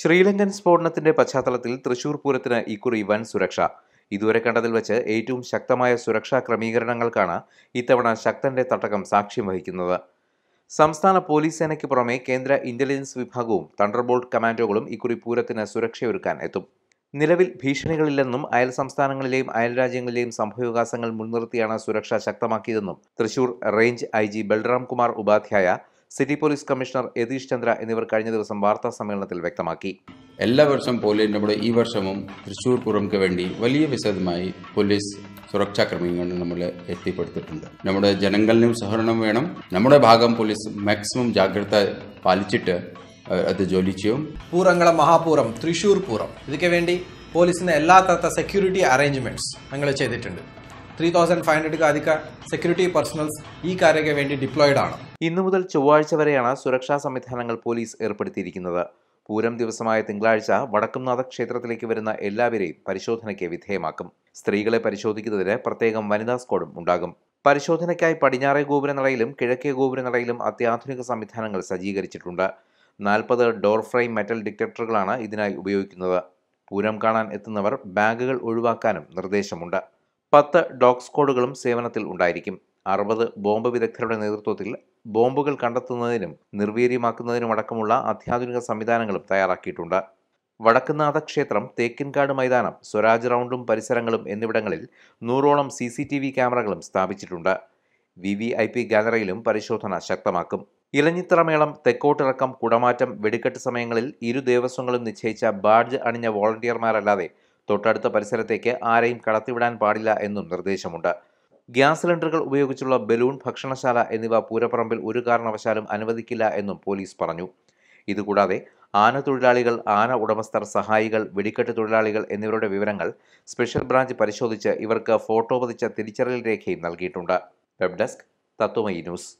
ശ്രീലങ്കൻ സ്ഫോടനത്തിന്റെ പശ്ചാത്തലത്തിൽ തൃശൂർ പൂരത്തിന് ഇക്കുറി വൻ സുരക്ഷ ഇതുവരെ കണ്ടതിൽ വെച്ച് ഏറ്റവും ശക്തമായ സുരക്ഷാ ക്രമീകരണങ്ങൾക്കാണ് ഇത്തവണ ശക്തന്റെ തട്ടകം സാക്ഷ്യം വഹിക്കുന്നത് സംസ്ഥാന പോലീസ് സേനയ്ക്ക് പുറമെ കേന്ദ്ര ഇന്റലിജൻസ് വിഭാഗവും തണ്ടർബോൾട്ട് കമാൻഡോകളും ഇക്കുറി പൂരത്തിന് സുരക്ഷയൊരുക്കാൻ എത്തും നിലവിൽ ഭീഷണികളില്ലെന്നും അയൽ സംസ്ഥാനങ്ങളിലെയും അയൽ രാജ്യങ്ങളിലെയും സംഭവവികാസങ്ങൾ മുൻനിർത്തിയാണ് സുരക്ഷ ശക്തമാക്കിയതെന്നും Thrissur range I G Balram Kumar Upadhyaya city police commissioner Yathish Chandra എന്നിവർ കഴിഞ്ഞ ദിവസം വാർത്താ സമ്മേളനത്തിൽ വ്യക്തമാക്കി എല്ലാ വർഷം പോലെ നമ്മുടെ ഈ വർഷവും തൃശ്ശൂർ പൂരംക്ക് വേണ്ടി വലിയ വിശദമായി പോലീസ് സുരക്ഷാ ക്രമീകരണം നമ്മൾ എത്തിപ്പെടുത്തിയിട്ടുണ്ട് നമ്മുടെ ജനങ്ങളിലും സഹകരണം വേണം നമ്മുടെ ഭാഗം പോലീസ് മാക്സിമം ജാഗ്രത പാലിച്ചിട്ട് അത് ജോലി ചെയ്യും പൂറങ്ങളെ മഹാപൂരം തൃശ്ശൂർ പൂരം ഇതൊക്കെ വേണ്ടി പോലീസിന് തരത്തെ സെക്യൂരിറ്റി അറേഞ്ച്മെന്റ്സ് ഞങ്ങൾ ചെയ്തിട്ടുണ്ട് ത്രീ തൗസൻഡ് ഫൈവ് ഹൺഡ്രഡ് അധിക സെക്യൂരിറ്റി പേഴ്സണൽസ് ഈ കാര്യങ്ങൾക്ക് വേണ്ടി ഡിപ്ലോയിഡ് ആണ് ഇന്ന് മുതൽ ചൊവ്വാഴ്ച വരെയാണ് സുരക്ഷാ സംവിധാനങ്ങൾ പോലീസ് ഏർപ്പെടുത്തിയിരിക്കുന്നത് പൂരം ദിവസമായ തിങ്കളാഴ്ച വടക്കുംനാഥ ക്ഷേത്രത്തിലേക്ക് വരുന്ന എല്ലാവരെയും പരിശോധനയ്ക്ക് വിധേയമാക്കും സ്ത്രീകളെ പരിശോധിക്കുന്നതിന് പ്രത്യേകം വനിതാ സ്ക്വാഡും ഉണ്ടാകും പരിശോധനയ്ക്കായി പടിഞ്ഞാറേ ഗോപുരനടയിലും കിഴക്കേ ഗോപുരനടയിലും അത്യാധുനിക സംവിധാനങ്ങൾ സജ്ജീകരിച്ചിട്ടുണ്ട് നാൽപ്പത് ഡോർ ഫ്രെയിം മെറ്റൽ ഡിറ്റക്ടറുകളാണ് ഇതിനായി ഉപയോഗിക്കുന്നത് പൂരം കാണാൻ എത്തുന്നവർ ബാഗുകൾ ഒഴിവാക്കാനും നിർദ്ദേശമുണ്ട് പത്ത് ഡോഗ് സ്ക്വാഡുകളും സേവനത്തിൽ ഉണ്ടായിരിക്കും അറുപത് ബോംബ് വിദഗ്ധരുടെ നേതൃത്വത്തിൽ ബോംബുകൾ കണ്ടെത്തുന്നതിനും നിർവീര്യമാക്കുന്നതിനുമടക്കമുള്ള അത്യാധുനിക സംവിധാനങ്ങളും തയ്യാറാക്കിയിട്ടുണ്ട് വടക്കുന്നാഥ ക്ഷേത്രം തേക്കിൻകാട് മൈതാനം സ്വരാജ് റൗണ്ടും പരിസരങ്ങളും എന്നിവിടങ്ങളിൽ നൂറോളം സി സി ടി വി ക്യാമറകളും സ്ഥാപിച്ചിട്ടുണ്ട് വി വി ഐ പി ഗാലറിയിലും പരിശോധന ശക്തമാക്കും ഇലഞ്ഞിത്തറമേളം തെക്കോട്ടിറക്കം കുടമാറ്റം വെടിക്കെട്ട് സമയങ്ങളിൽ ഇരു ദേവസ്വങ്ങളും നിശ്ചയിച്ച ബാഡ്ജ് അണിഞ്ഞ വോളണ്ടിയർമാരല്ലാതെ തൊട്ടടുത്ത പരിസരത്തേക്ക് ആരെയും കടത്തിവിടാൻ പാടില്ല എന്നും നിർദ്ദേശമുണ്ട് ഗ്യാസ് സിലിണ്ടറുകൾ ഉപയോഗിച്ചുള്ള ബലൂൺ ഭക്ഷണശാല എന്നിവ പൂരപ്പറമ്പിൽ ഒരു കാരണവശാലും അനുവദിക്കില്ല എന്നും പോലീസ് പറഞ്ഞു ഇതുകൂടാതെ ആന തൊഴിലാളികൾ ആന ഉടമസ്ഥർ സഹായികൾ വെടിക്കെട്ട് തൊഴിലാളികൾ എന്നിവരുടെ വിവരങ്ങൾ സ്പെഷ്യൽ ബ്രാഞ്ച് പരിശോധിച്ച് ഇവർക്ക് ഫോട്ടോ പതിച്ച തിരിച്ചറിയൽ രേഖയും നൽകിയിട്ടുണ്ട് വെബ് ഡെസ്ക് തത്വമയി ന്യൂസ്